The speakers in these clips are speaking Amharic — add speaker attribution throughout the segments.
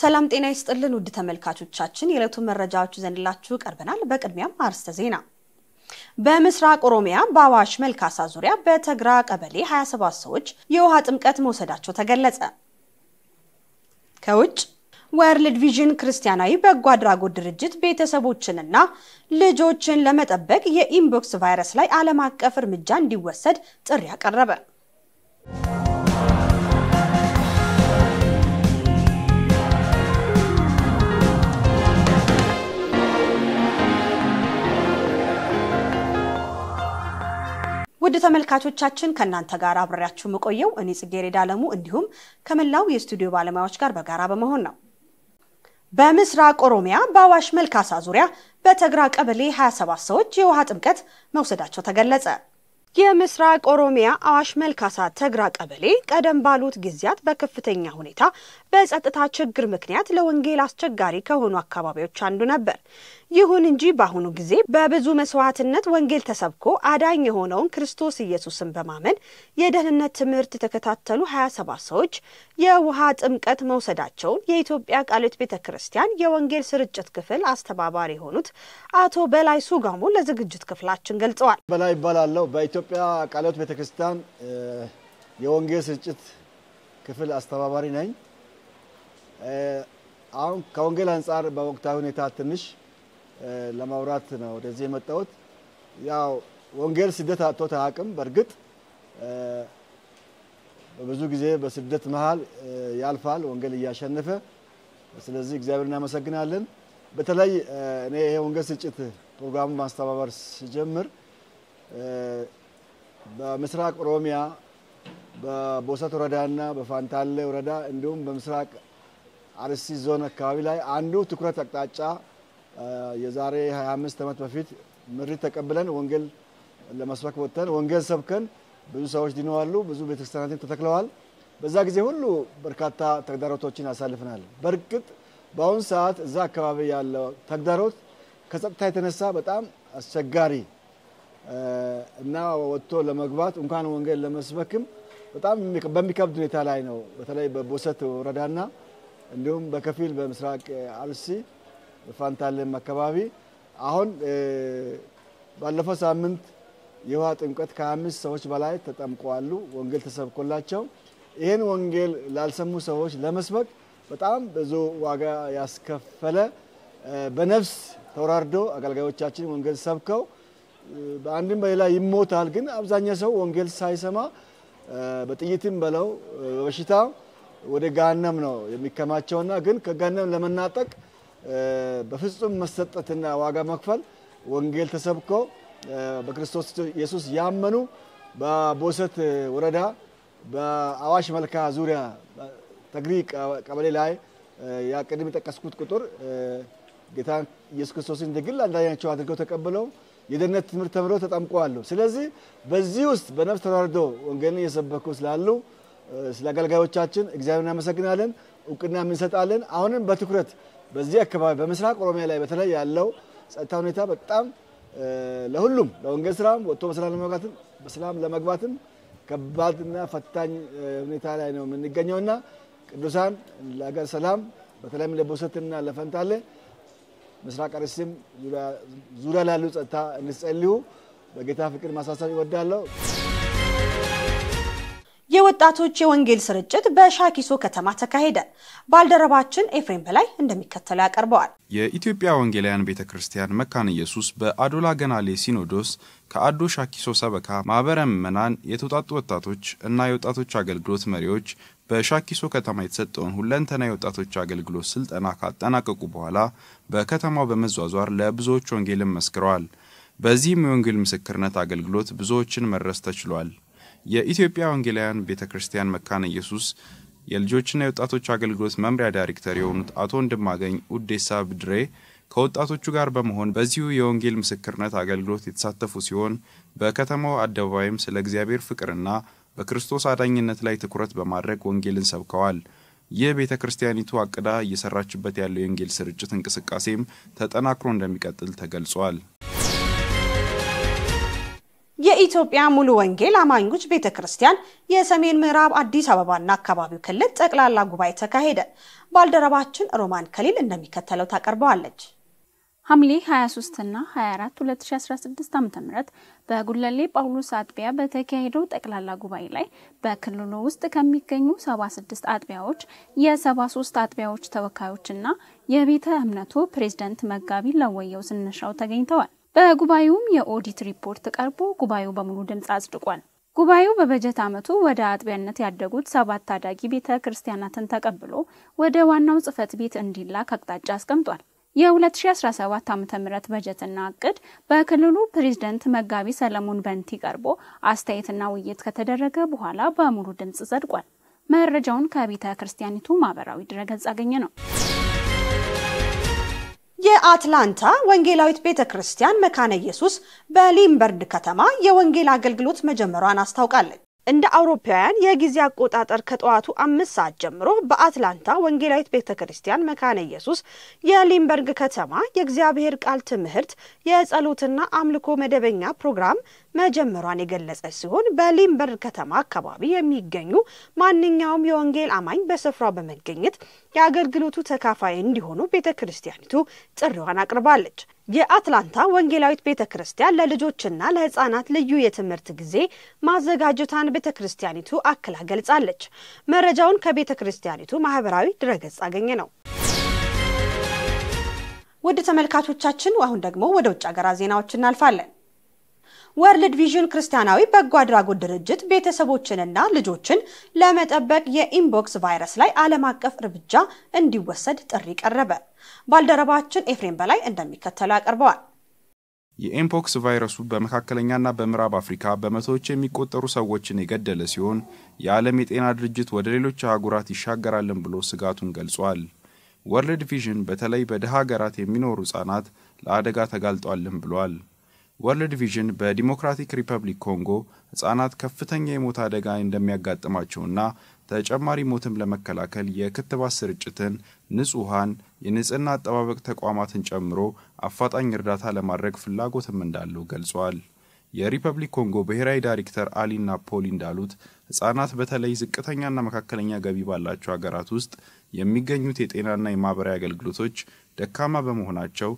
Speaker 1: ሰላም ጤና ይስጥልን ውድ ተመልካቾቻችን፣ የዕለቱ መረጃዎች ዘንላችሁ ቀርበናል። በቅድሚያም አርዕስተ ዜና። በምስራቅ ኦሮሚያ በአዋሽ መልካሳ ዙሪያ በተግራ ቀበሌ 27 ሰዎች የውሃ ጥምቀት መውሰዳቸው ተገለጸ። ከውጭ ወርልድ ቪዥን ክርስቲያናዊ በጎ አድራጎት ድርጅት ቤተሰቦችንና ልጆችን ለመጠበቅ የኢምቦክስ ቫይረስ ላይ ዓለም አቀፍ እርምጃ እንዲወሰድ ጥሪ አቀረበ። ውድ ተመልካቾቻችን ከእናንተ ጋር አብሬያችሁ መቆየው እኔ ጽጌሬዳ አለሙ እንዲሁም ከመላው የስቱዲዮ ባለሙያዎች ጋር በጋራ በመሆን ነው። በምስራቅ ኦሮሚያ በአዋሽ መልካሳ ዙሪያ በተግራ ቀበሌ 27 ሰዎች የውሃ ጥምቀት መውሰዳቸው ተገለጸ። የምስራቅ ኦሮሚያ አዋሽ መልካሳ ተግራ ቀበሌ ቀደም ባሉት ጊዜያት በከፍተኛ ሁኔታ በጸጥታ ችግር ምክንያት ለወንጌል አስቸጋሪ ከሆኑ አካባቢዎች አንዱ ነበር። ይሁን እንጂ በአሁኑ ጊዜ በብዙ መስዋዕትነት ወንጌል ተሰብኮ አዳኝ የሆነውን ክርስቶስ ኢየሱስን በማመን የደህንነት ትምህርት የተከታተሉ 27 ሰዎች የውሃ ጥምቀት መውሰዳቸውን የኢትዮጵያ ቃልዮት ቤተ ክርስቲያን የወንጌል ስርጭት ክፍል አስተባባሪ
Speaker 2: የሆኑት አቶ በላይ ሱጋሙ ለዝግጅት ክፍላችን ገልጸዋል። በላይ ይባላለሁ። በኢትዮጵያ ቃልዮት ቤተ ክርስቲያን የወንጌል ስርጭት ክፍል አስተባባሪ ነኝ። አሁን ከወንጌል አንጻር በወቅታዊ ሁኔታ ትንሽ ለማውራት ነው ወደዚህ የመጣሁት። ያው ወንጌል ስደት አጥቶት አያውቅም። በእርግጥ በብዙ ጊዜ በስደት መሀል ያልፋል ወንጌል እያሸነፈ። ስለዚህ እግዚአብሔር እናመሰግናለን። በተለይ እኔ ይሄ ወንጌል ስርጭት ፕሮግራሙ ማስተባበር ሲጀምር በምስራቅ ኦሮሚያ በቦሰት ወረዳና በፋንታሌ ወረዳ እንዲሁም በምስራቅ አርሲ ዞን አካባቢ ላይ አንዱ ትኩረት አቅጣጫ የዛሬ 25 ዓመት በፊት ምሪት ተቀብለን ወንጌል ለመስበክ ወጥተን ወንጌል ሰብከን ብዙ ሰዎች ድነዋል። ብዙ ቤተክርስቲያናትን ተተክለዋል። በዛ ጊዜ ሁሉ በርካታ ተግዳሮቶችን አሳልፈናል። በእርግጥ በአሁኑ ሰዓት እዛ አካባቢ ያለው ተግዳሮት ከጸጥታ የተነሳ በጣም አስቸጋሪ እና ወጥቶ ለመግባት እንኳን ወንጌል ለመስበክም በጣም በሚከብድ ሁኔታ ላይ ነው። በተለይ በቦሰት ወረዳና እንዲሁም በከፊል በምስራቅ አርሲ ፋንታሌም አካባቢ አሁን ባለፈው ሳምንት የውሃ ጥምቀት ከአምስት ሰዎች በላይ ተጠምቀዋሉ። ወንጌል ተሰብኮላቸው ይህን ወንጌል ላልሰሙ ሰዎች ለመስበክ በጣም ብዙ ዋጋ ያስከፈለ በነፍስ ተወራርዶ አገልጋዮቻችን ወንጌል ሰብከው በአንድም በሌላ ይሞታል። ግን አብዛኛው ሰው ወንጌል ሳይሰማ በጥይትም በለው በበሽታ ወደ ጋነም ነው የሚከማቸውና ግን ከጋነም ለመናጠቅ በፍጹም መሰጠትና ዋጋ መክፈል ወንጌል ተሰብኮ በክርስቶስ ኢየሱስ ያመኑ በቦሰት ወረዳ በአዋሽ መልካ ዙሪያ ተግሪ ቀበሌ ላይ ያ ቅድም የጠቀስኩት ቁጥር ጌታ ኢየሱስ ክርስቶስን እንደግል አንዳኛቸው አድርገው ተቀብለው የደህንነት ትምህርት ተምረው ተጠምቀዋል። ስለዚህ በዚህ ውስጥ በነፍስ ተራርዶ ወንጌልን እየሰበኩ ስላሉ ስለ አገልጋዮቻችን እግዚአብሔር እናመሰግናለን፣ እውቅና የምንሰጣለን። አሁንም በትኩረት በዚህ አካባቢ በምስራቅ ኦሮሚያ ላይ በተለይ ያለው ጸጥታ ሁኔታ በጣም ለሁሉም ለወንጌል ስራም ወጥቶ በሰላም ለመግባትም በሰላም ለመግባትም ከባድና ፈታኝ ሁኔታ ላይ ነው የምንገኘው የምንገኘውና ቅዱሳን ለሀገር ሰላም በተለይም ለቦሰትና ለፈንታለ ምስራቅ አርሲም ዙሪያ ላሉ ጸጥታ እንጸልዩ። በጌታ ፍቅር ማሳሰብ ይወዳለው።
Speaker 1: የወጣቶች የወንጌል ስርጭት በሻኪሶ ከተማ ተካሄደ። ባልደረባችን ኤፍሬም በላይ እንደሚከተለው ያቀርበዋል።
Speaker 3: የኢትዮጵያ ወንጌላውያን ቤተ ክርስቲያን መካነ ኢየሱስ በአዶላ ገናሌ ሲኖዶስ ከአዶ ሻኪሶ ሰበካ ማኅበረ ምዕመናን፣ የተውጣጡ ወጣቶች እና የወጣቶች አገልግሎት መሪዎች በሻኪሶ ከተማ የተሰጠውን ሁለንተና የወጣቶች አገልግሎት ስልጠና ካጠናቀቁ በኋላ በከተማው በመዟዟር ለብዙዎች ወንጌልን መስክረዋል። በዚህም የወንጌል ምስክርነት አገልግሎት ብዙዎችን መድረስ ተችሏል። የኢትዮጵያ ወንጌላውያን ቤተ ክርስቲያን መካነ ኢየሱስ የልጆችና የወጣቶች አገልግሎት መምሪያ ዳይሬክተር የሆኑት አቶ እንድማገኝ ኡዴሳ ብድሬ ከወጣቶቹ ጋር በመሆን በዚሁ የወንጌል ምስክርነት አገልግሎት የተሳተፉ ሲሆን በከተማው አደባባይም ስለ እግዚአብሔር ፍቅርና በክርስቶስ አዳኝነት ላይ ትኩረት በማድረግ ወንጌልን ሰብከዋል። ይህ ቤተ ክርስቲያኒቱ አቅዳ እየሰራችበት ያለው የወንጌል ስርጭት እንቅስቃሴም ተጠናክሮ እንደሚቀጥል ተገልጿል።
Speaker 1: የኢትዮጵያ ሙሉ ወንጌል አማኞች ቤተ ክርስቲያን የሰሜን ምዕራብ አዲስ አበባና አካባቢው ክልል ጠቅላላ ጉባኤ ተካሄደ። ባልደረባችን ሮማን ከሊል እንደሚከተለው ታቀርበዋለች።
Speaker 4: ሐምሌ 23 እና 24 2016 ዓ.ም በጉለሌ ጳውሎስ አጥቢያ በተካሄደው ጠቅላላ ጉባኤ ላይ በክልሉ ውስጥ ከሚገኙ 76 አጥቢያዎች የ73 አጥቢያዎች ተወካዮችና የቤተ እምነቱ ፕሬዝደንት መጋቢ ለወየው ስንሻው ተገኝተዋል። በጉባኤውም የኦዲት ሪፖርት ቀርቦ ጉባኤው በሙሉ ድምፅ አጽድቋል። ጉባኤው በበጀት ዓመቱ ወደ አጥቢያነት ያደጉት ሰባት ታዳጊ ቤተ ክርስቲያናትን ተቀብሎ ወደ ዋናው ጽሕፈት ቤት እንዲላክ አቅጣጫ አስቀምጧል። የ2017 ዓ ም በጀትና እቅድ በክልሉ ፕሬዝደንት መጋቢ ሰለሞን በንቲ ቀርቦ አስተያየትና ውይይት ከተደረገ በኋላ በሙሉ ድምፅ ጸድቋል። መረጃውን ከቤተ ክርስቲያኒቱ ማህበራዊ ድረገጽ አገኘ ነው። የአትላንታ
Speaker 1: ወንጌላዊት ቤተ ክርስቲያን መካነ ኢየሱስ በሊምበርድ ከተማ የወንጌል አገልግሎት መጀመሯን አስታውቃለች። እንደ አውሮፓውያን የጊዜ አቆጣጠር ከጠዋቱ አምስት ሰዓት ጀምሮ በአትላንታ ወንጌላዊት ቤተ ክርስቲያን መካነ ኢየሱስ የሊምበርግ ከተማ የእግዚአብሔር ቃል ትምህርት የጸሎትና አምልኮ መደበኛ ፕሮግራም መጀመሯን የገለጸ ሲሆን በሊምበርግ ከተማ አካባቢ የሚገኙ ማንኛውም የወንጌል አማኝ በስፍራው በመገኘት የአገልግሎቱ ተካፋይ እንዲሆኑ ቤተ ክርስቲያኒቱ ጥሪዋን አቅርባለች። የአትላንታ ወንጌላዊት ቤተ ክርስቲያን ለልጆችና ለህፃናት ልዩ የትምህርት ጊዜ ማዘጋጀቷን ቤተ ክርስቲያኒቱ አክላ ገልጻለች። መረጃውን ከቤተ ክርስቲያኒቱ ማህበራዊ ድረገጽ አገኘ ነው። ውድ ተመልካቾቻችን አሁን ደግሞ ወደ ውጭ ሀገራት ዜናዎች እናልፋለን። ወርልድ ቪዥን ክርስቲያናዊ በጎ አድራጎት ድርጅት ቤተሰቦችንና ልጆችን ለመጠበቅ የኢምቦክስ ቫይረስ ላይ ዓለም አቀፍ እርምጃ እንዲወሰድ ጥሪ ቀረበ። ባልደረባችን ኤፍሬም በላይ እንደሚከተለው ያቀርበዋል።
Speaker 3: የኤምፖክስ ቫይረሱ በመካከለኛና በምዕራብ አፍሪካ በመቶዎች የሚቆጠሩ ሰዎችን የገደለ ሲሆን የዓለም የጤና ድርጅት ወደ ሌሎች አህጉራት ይሻገራልን ብሎ ስጋቱን ገልጿል። ወርልድ ቪዥን በተለይ በድሃ ሀገራት የሚኖሩ ህጻናት ለአደጋ ተጋልጧልን ብሏል። ወርልድ ቪዥን በዲሞክራቲክ ሪፐብሊክ ኮንጎ ህጻናት ከፍተኛ የሞት አደጋ እንደሚያጋጥማቸውና ተጨማሪ ሞትም ለመከላከል የክትባት ስርጭትን፣ ንጹህ ውሃን፣ የንጽህና አጠባበቅ ተቋማትን ጨምሮ አፋጣኝ እርዳታ ለማድረግ ፍላጎትም እንዳለው ገልጿል። የሪፐብሊክ ኮንጎ ብሔራዊ ዳይሬክተር አሊና ፖሊ እንዳሉት ህጻናት በተለይ ዝቅተኛና መካከለኛ ገቢ ባላቸው ሀገራት ውስጥ የሚገኙት የጤናና የማህበራዊ አገልግሎቶች ደካማ በመሆናቸው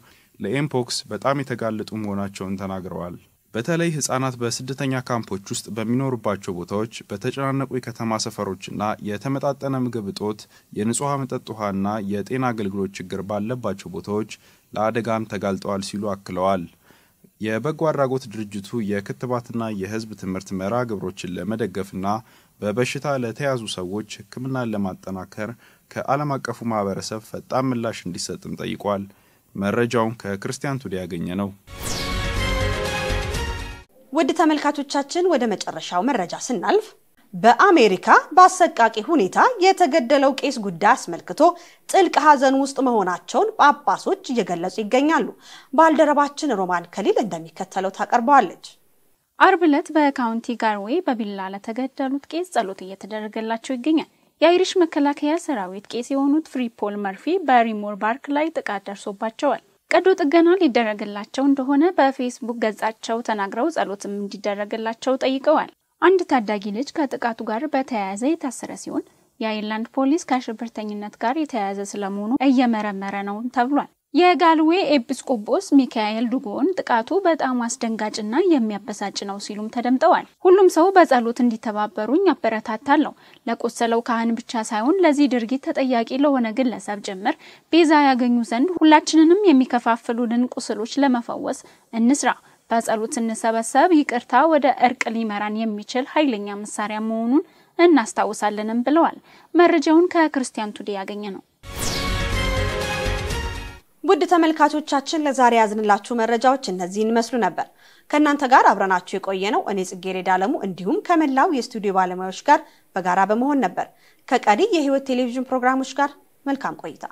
Speaker 3: ለኤምፖክስ በጣም የተጋለጡ መሆናቸውን ተናግረዋል። በተለይ ህጻናት በስደተኛ ካምፖች ውስጥ በሚኖሩባቸው ቦታዎች በተጨናነቁ የከተማ ሰፈሮችና የተመጣጠነ ምግብ እጦት፣ የንጹህ መጠጥ ውሃና የጤና አገልግሎት ችግር ባለባቸው ቦታዎች ለአደጋም ተጋልጠዋል ሲሉ አክለዋል። የበጎ አድራጎት ድርጅቱ የክትባትና የህዝብ ትምህርት መርሃ ግብሮችን ለመደገፍና በበሽታ ለተያዙ ሰዎች ሕክምናን ለማጠናከር ከዓለም አቀፉ ማህበረሰብ ፈጣን ምላሽ እንዲሰጥም ጠይቋል። መረጃውን ከክርስቲያን ቱዲ ያገኘ ነው።
Speaker 1: ውድ ተመልካቾቻችን ወደ መጨረሻው መረጃ ስናልፍ በአሜሪካ በአሰቃቂ ሁኔታ የተገደለው ቄስ ጉዳይ አስመልክቶ ጥልቅ ሐዘን ውስጥ መሆናቸውን ጳጳሶች እየገለጹ ይገኛሉ። ባልደረባችን ሮማን ከሊል እንደሚከተለው ታቀርበዋለች።
Speaker 4: አርብ ዕለት በካውንቲ ጋርዌ በቢላ ለተገደሉት ቄስ ጸሎት እየተደረገላቸው ይገኛል። የአይሪሽ መከላከያ ሰራዊት ቄስ የሆኑት ፍሪፖል መርፊ በሪሞር ባርክ ላይ ጥቃት ደርሶባቸዋል። ቀዶ ጥገና ሊደረግላቸው እንደሆነ በፌስቡክ ገጻቸው ተናግረው ጸሎትም እንዲደረግላቸው ጠይቀዋል። አንድ ታዳጊ ልጅ ከጥቃቱ ጋር በተያያዘ የታሰረ ሲሆን የአይርላንድ ፖሊስ ከሽብርተኝነት ጋር የተያያዘ ስለመሆኑ እየመረመረ ነው ተብሏል። የጋልዌ ኤጲስቆጶስ ሚካኤል ዱጎን ጥቃቱ በጣም አስደንጋጭና የሚያበሳጭ ነው ሲሉም ተደምጠዋል። ሁሉም ሰው በጸሎት እንዲተባበሩኝ አበረታታለሁ። ለቆሰለው ካህን ብቻ ሳይሆን ለዚህ ድርጊት ተጠያቂ ለሆነ ግለሰብ ጭምር ቤዛ ያገኙ ዘንድ ሁላችንንም የሚከፋፍሉንን ቁስሎች ለመፈወስ እንስራ። በጸሎት ስንሰበሰብ ይቅርታ ወደ እርቅ ሊመራን የሚችል ኃይለኛ መሳሪያ መሆኑን እናስታውሳለንም ብለዋል። መረጃውን ከክርስቲያን ቱዴ ያገኘ ነው። ውድ ተመልካቾቻችን ለዛሬ ያዝንላችሁ
Speaker 1: መረጃዎች እነዚህን ይመስሉ ነበር። ከእናንተ ጋር አብረናችሁ የቆየ ነው እኔ ጽጌረዳ አለሙ እንዲሁም ከመላው የስቱዲዮ ባለሙያዎች ጋር በጋራ በመሆን ነበር። ከቀሪ የህይወት ቴሌቪዥን ፕሮግራሞች ጋር መልካም ቆይታ